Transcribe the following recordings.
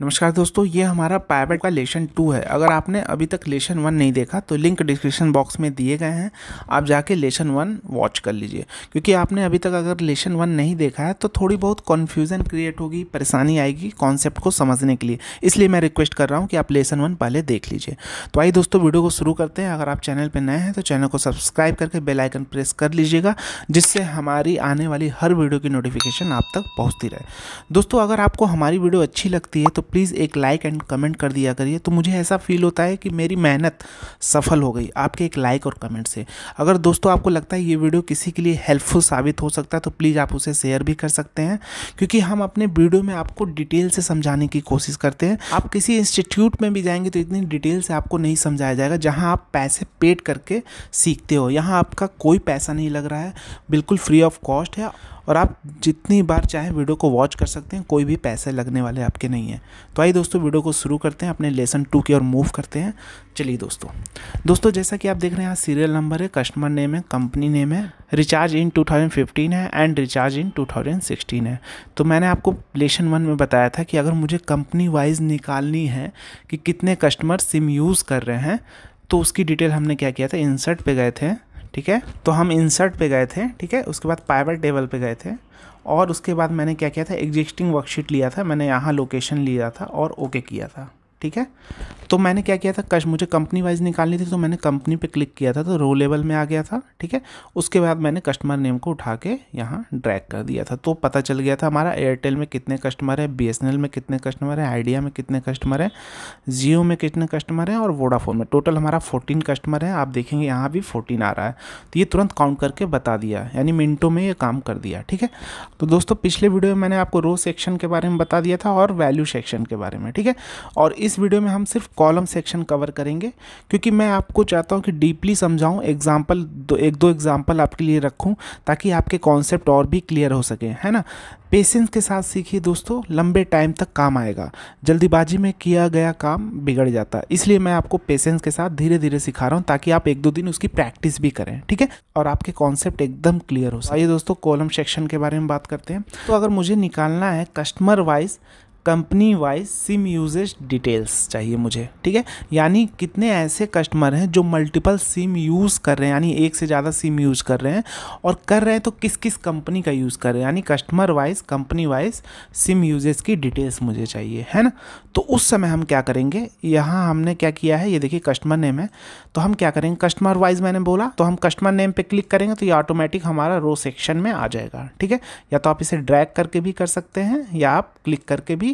नमस्कार दोस्तों ये हमारा पाइवेट का लेशन टू है अगर आपने अभी तक लेशन वन नहीं देखा तो लिंक डिस्क्रिप्शन बॉक्स में दिए गए हैं आप जाके लेशन वन वॉच कर लीजिए क्योंकि आपने अभी तक अगर लेशन वन नहीं देखा है तो थोड़ी बहुत कन्फ्यूज़न क्रिएट होगी परेशानी आएगी कॉन्सेप्ट को समझने के लिए इसलिए मैं रिक्वेस्ट कर रहा हूँ कि आप लेसन वन पहले देख लीजिए तो आइए दोस्तों वीडियो को शुरू करते हैं अगर आप चैनल पर नए हैं तो चैनल को सब्सक्राइब करके बेलाइकन प्रेस कर लीजिएगा जिससे हमारी आने वाली हर वीडियो की नोटिफिकेशन आप तक पहुँचती रहे दोस्तों अगर आपको हमारी वीडियो अच्छी लगती है तो प्लीज़ एक लाइक एंड कमेंट कर दिया करिए तो मुझे ऐसा फील होता है कि मेरी मेहनत सफल हो गई आपके एक लाइक और कमेंट से अगर दोस्तों आपको लगता है ये वीडियो किसी के लिए हेल्पफुल साबित हो सकता है तो प्लीज़ आप उसे शेयर भी कर सकते हैं क्योंकि हम अपने वीडियो में आपको डिटेल से समझाने की कोशिश करते हैं आप किसी इंस्टीट्यूट में भी जाएंगे तो इतनी डिटेल से आपको नहीं समझाया जाएगा जहाँ आप पैसे पेड करके सीखते हो यहाँ आपका कोई पैसा नहीं लग रहा है बिल्कुल फ्री ऑफ कॉस्ट है और आप जितनी बार चाहें वीडियो को वॉच कर सकते हैं कोई भी पैसे लगने वाले आपके नहीं हैं तो आइए दोस्तों वीडियो को शुरू करते हैं अपने लेसन टू की ओर मूव करते हैं चलिए दोस्तों दोस्तों जैसा कि आप देख रहे हैं यहाँ सीरियल नंबर है कस्टमर नेम है कंपनी नेम है रिचार्ज इन 2015 है एंड रिचार्ज इन 2016 है तो मैंने आपको लेसन वन में बताया था कि अगर मुझे कंपनी वाइज निकालनी है कि कितने कस्टमर सिम यूज़ कर रहे हैं तो उसकी डिटेल हमने क्या किया था इंसर्ट पे गए थे ठीक है तो हम इंसर्ट पे गए थे ठीक है उसके बाद पाइवर टेबल पे गए थे और उसके बाद मैंने क्या किया था एग्जिस्टिंग वर्कशीट लिया था मैंने यहाँ लोकेशन लिया था और ओके किया था ठीक है तो मैंने क्या किया था कश मुझे कंपनी वाइज निकालनी थी तो मैंने कंपनी पे क्लिक किया था तो रो लेवल में आ गया था ठीक है उसके बाद मैंने कस्टमर नेम को उठा के यहाँ ड्रैग कर दिया था तो पता चल गया था हमारा एयरटेल में कितने कस्टमर है बी में कितने कस्टमर है आइडिया में कितने कस्टमर है जियो में कितने कस्टमर हैं और वोडाफोन में टोटल हमारा फोर्टीन कस्टमर है आप देखेंगे यहाँ भी फोर्टीन आ रहा है तो ये तुरंत काउंट करके बता दिया यानी मिनटों में ये काम कर दिया ठीक है तो दोस्तों पिछले वीडियो में मैंने आपको रो सेक्शन के बारे में बता दिया था और वैल्यू सेक्शन के बारे में ठीक है और इस इस वीडियो में हम सिर्फ कॉलम सेक्शन कवर करेंगे क्योंकि मैं आपको चाहता हूँ कि डीपली समझाऊँ एग्जाम्पल दो एक दो एग्जाम्पल आपके लिए रखूँ ताकि आपके कॉन्सेप्ट और भी क्लियर हो सके है ना पेशेंस के साथ सीखिए दोस्तों लंबे टाइम तक काम आएगा जल्दीबाजी में किया गया काम बिगड़ जाता है इसलिए मैं आपको पेशेंस के साथ धीरे धीरे सिखा रहा हूँ ताकि आप एक दो दिन उसकी प्रैक्टिस भी करें ठीक है और आपके कॉन्सेप्ट एकदम क्लियर हो सके दोस्तों कॉलम सेक्शन के बारे में बात करते हैं तो अगर मुझे निकालना है customer wise company wise SIM usage details चाहिए मुझे ठीक है यानी कितने ऐसे कस्टमर हैं जो मल्टीपल सिम यूज़ कर रहे हैं यानी एक से ज़्यादा सिम यूज़ कर रहे हैं और कर रहे हैं तो किस किस कंपनी का यूज़ कर रहे हैं यानी customer wise company wise SIM usage की डिटेल्स मुझे चाहिए है ना तो उस समय हम क्या करेंगे यहाँ हमने क्या किया है ये देखिए कस्टमर नेम है तो हम क्या करेंगे कस्टमर वाइज मैंने बोला तो हम कस्टमर नेम पे क्लिक करेंगे तो ये ऑटोमेटिक हमारा रो सेक्शन में आ जाएगा ठीक है या तो आप इसे ड्रैग करके भी कर सकते हैं या आप क्लिक करके भी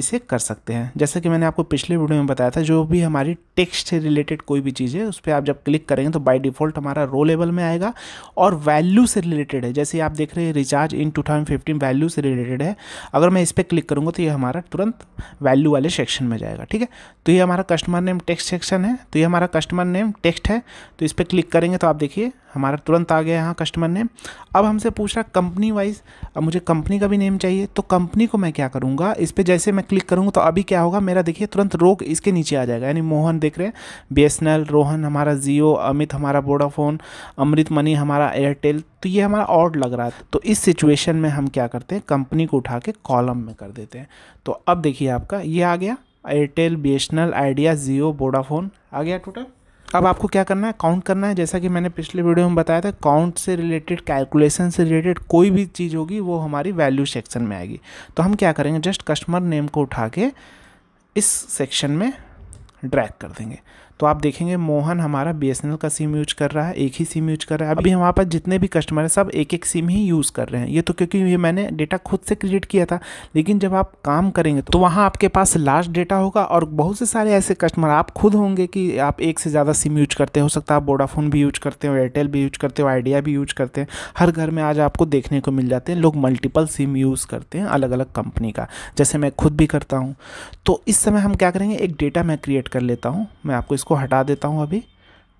इसे कर सकते हैं जैसा कि मैंने आपको पिछले वीडियो में बताया था जो भी हमारी टेक्स्ट से रिलेटेड कोई भी चीज़ है उस पर आप जब क्लिक करेंगे तो बाय डिफ़ॉल्ट हमारा रो लेवल में आएगा और वैल्यू से रिलेटेड है जैसे आप देख रहे हैं रिचार्ज इन टू वैल्यू से रिलेटेड है अगर मैं इस पर क्लिक करूँगा तो ये हमारा तुरंत वैल्यू वाले सेक्शन में जाएगा ठीक है तो ये हमारा कस्टमर नेम टेक्स्ट सेक्शन है तो ये हमारा कस्टमर नेम टेक्स्ट है तो इस पर क्लिक करेंगे तो आप देखिए हमारा तुरंत आ गया यहाँ कस्टमर नेम अब हमसे पूछ रहा कंपनी वाइज अब मुझे कंपनी का भी नेम चाहिए तो कंपनी को मैं क्या करूँगा इस पर जैसे मैं क्लिक करूँगा तो अभी क्या होगा मेरा देखिए तुरंत रोग इसके नीचे आ जाएगा यानी मोहन देख रहे हैं बी रोहन हमारा जियो अमित हमारा वोडाफोन अमृत मनी हमारा एयरटेल तो ये हमारा ऑड लग रहा है तो इस सिचुएशन में हम क्या करते हैं कंपनी को उठा के कॉलम में कर देते हैं तो अब देखिए आपका ये आ गया Airtel B S N L Idea Jio Vodafone आ गया टोटल अब आपको क्या करना है काउंट करना है जैसा कि मैंने पिछले वीडियो में बताया था काउंट से रिलेटेड कैलकुलेशन से रिलेटेड कोई भी चीज़ होगी वो हमारी वैल्यू सेक्शन में आएगी तो हम क्या करेंगे जस्ट कस्टमर नेम को उठा के इस सेक्शन में ड्रैग कर देंगे तो आप देखेंगे मोहन हमारा बी का सिम यूज कर रहा है एक ही सिम यूज कर रहा है अभी हमारे पास जितने भी कस्टमर हैं सब एक एक सिम ही यूज़ कर रहे हैं ये तो क्योंकि ये मैंने डेटा खुद से क्रिएट किया था लेकिन जब आप काम करेंगे तो वहाँ आपके पास लास्ट डेटा होगा और बहुत से सारे ऐसे कस्टमर आप खुद होंगे कि आप एक से ज़्यादा सिम यूज करते हो सकता है आप वोडाफोन भी यूज करते हो एयरटेल भी यूज करते हो आइडिया भी यूज करते हैं हर घर में आज आपको देखने को मिल जाते हैं लोग मल्टीपल सिम यूज़ करते हैं अलग अलग कंपनी का जैसे मैं खुद भी करता हूँ तो इस समय हम क्या करेंगे एक डेटा मैं क्रिएट कर लेता हूँ मैं आपको इसको इसको हटा देता हूँ अभी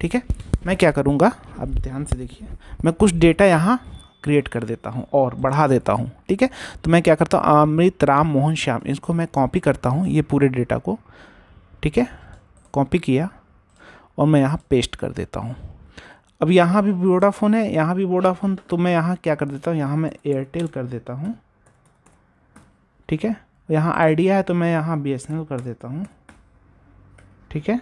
ठीक है मैं क्या करूँगा अब ध्यान से देखिए मैं कुछ डेटा यहाँ क्रिएट कर देता हूँ और बढ़ा देता हूँ ठीक है तो मैं क्या करता हूँ अमृत राम मोहन श्याम इसको मैं कॉपी करता हूँ ये पूरे डेटा को ठीक है कॉपी किया और मैं यहाँ पेस्ट कर देता हूँ अब यहाँ भी वोडाफोन है यहाँ भी वोडाफोन तो मैं यहाँ क्या कर देता हूँ यहाँ मैं एयरटेल कर देता हूँ ठीक है यहाँ आइडिया है तो मैं यहाँ बी कर देता हूँ ठीक है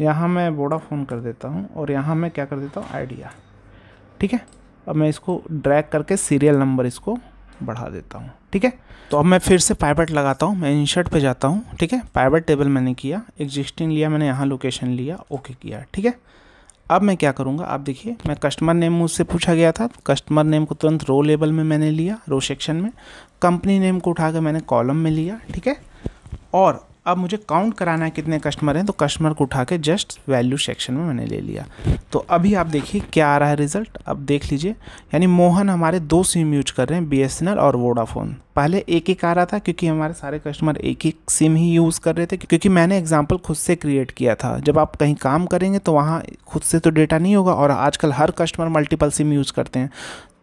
यहाँ मैं वोडाफोन कर देता हूँ और यहाँ मैं क्या कर देता हूँ आइडिया ठीक है अब मैं इसको ड्रैग करके सीरियल नंबर इसको बढ़ा देता हूँ ठीक है तो अब मैं फिर से पाइवेट लगाता हूँ मैं इंशर्ट पे जाता हूँ ठीक है पाइवेट टेबल मैंने किया एग्जिस्टिंग लिया मैंने यहाँ लोकेशन लिया ओके किया ठीक है अब मैं क्या करूँगा आप देखिए मैं कस्टमर नेम मुझसे पूछा गया था कस्टमर नेम को तुरंत रो लेबल में मैंने लिया रो सेक्शन में कंपनी नेम को उठा मैंने कॉलम में लिया ठीक है और अब मुझे काउंट कराना है कितने कस्टमर हैं तो कस्टमर को उठा के जस्ट वैल्यू सेक्शन में मैंने ले लिया तो अभी आप देखिए क्या आ रहा है रिज़ल्ट अब देख लीजिए यानी मोहन हमारे दो सिम यूज कर रहे हैं बी और वोडाफोन पहले एक ही आ रहा था क्योंकि हमारे सारे कस्टमर एक ही सिम ही यूज़ कर रहे थे क्योंकि मैंने एग्जाम्पल खुद से क्रिएट किया था जब आप कहीं काम करेंगे तो वहाँ खुद से तो डेटा नहीं होगा और आजकल हर कस्टमर मल्टीपल सिम यूज़ करते हैं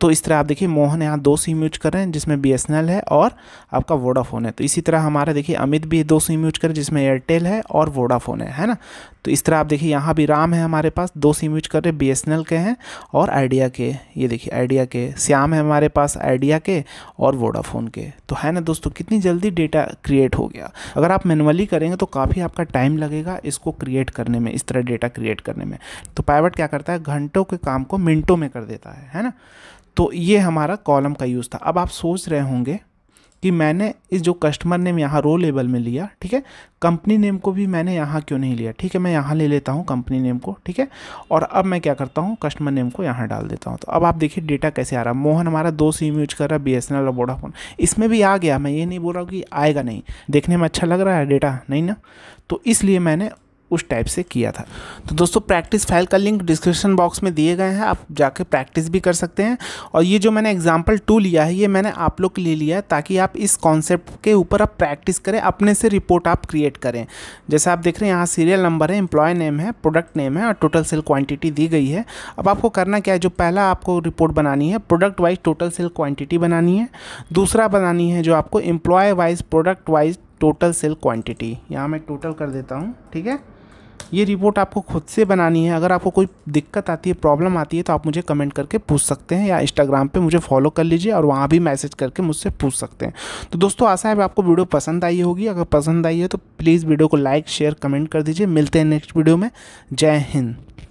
तो इस तरह आप देखिए मोहन यहाँ दो सिम यूज कर रहे हैं जिसमें बी है और आपका वोडाफोन है तो इसी तरह हमारा देखिए अमित भी दो सिम यूज कर जिसमें एयरटेल है और वोडाफोन है है ना तो इस तरह आप देखिए यहाँ भी राम है हमारे पास दो सिम यूज कर रहे बी के हैं और आइडिया के ये देखिए आइडिया के श्याम है हमारे पास आइडिया के और वोडाफोन के तो है ना दोस्तों कितनी जल्दी डेटा क्रिएट हो गया अगर आप मैनुअली करेंगे तो काफ़ी आपका टाइम लगेगा इसको क्रिएट करने में इस तरह डेटा क्रिएट करने में तो पाइवट क्या करता है घंटों के काम को मिनटों में कर देता है है ना तो ये हमारा कॉलम का यूज़ था अब आप सोच रहे होंगे कि मैंने इस जो कस्टमर नेम यहाँ रो लेवल में लिया ठीक है कंपनी नेम को भी मैंने यहाँ क्यों नहीं लिया ठीक है मैं यहाँ ले लेता हूँ कंपनी नेम को ठीक है और अब मैं क्या करता हूँ कस्टमर नेम को यहाँ डाल देता हूँ तो अब आप देखिए डेटा कैसे आ रहा है मोहन हमारा दो सिम यूज कर रहा है बी और वोडाफोन इसमें भी आ गया मैं ये नहीं बोल रहा हूँ कि आएगा नहीं देखने में अच्छा लग रहा है डेटा नहीं ना तो इसलिए मैंने उस टाइप से किया था तो दोस्तों प्रैक्टिस फाइल का लिंक डिस्क्रिप्शन बॉक्स में दिए गए हैं आप जाके प्रैक्टिस भी कर सकते हैं और ये जो मैंने एग्जाम्पल टू लिया है ये मैंने आप लोग के लिए लिया है ताकि आप इस कॉन्सेप्ट के ऊपर आप प्रैक्टिस करें अपने से रिपोर्ट आप क्रिएट करें जैसे आप देख रहे हैं यहाँ सीरियल नंबर है एम्प्लॉय नेम है प्रोडक्ट नेम है और टोटल सेल क्वान्टिटी दी गई है अब आपको करना क्या है जो पहला आपको रिपोर्ट बनानी है product wise total sale quantity बनानी है दूसरा बनानी है जो आपको employee wise product wise total sale quantity यहाँ मैं टोटल कर देता हूँ ठीक है ये रिपोर्ट आपको खुद से बनानी है अगर आपको कोई दिक्कत आती है प्रॉब्लम आती है तो आप मुझे कमेंट करके पूछ सकते हैं या इंस्टाग्राम पे मुझे फॉलो कर लीजिए और वहाँ भी मैसेज करके मुझसे पूछ सकते हैं तो दोस्तों आशा है आपको वीडियो पसंद आई होगी अगर पसंद आई है तो प्लीज़ वीडियो को लाइक शेयर कमेंट कर दीजिए मिलते हैं नेक्स्ट वीडियो में जय हिंद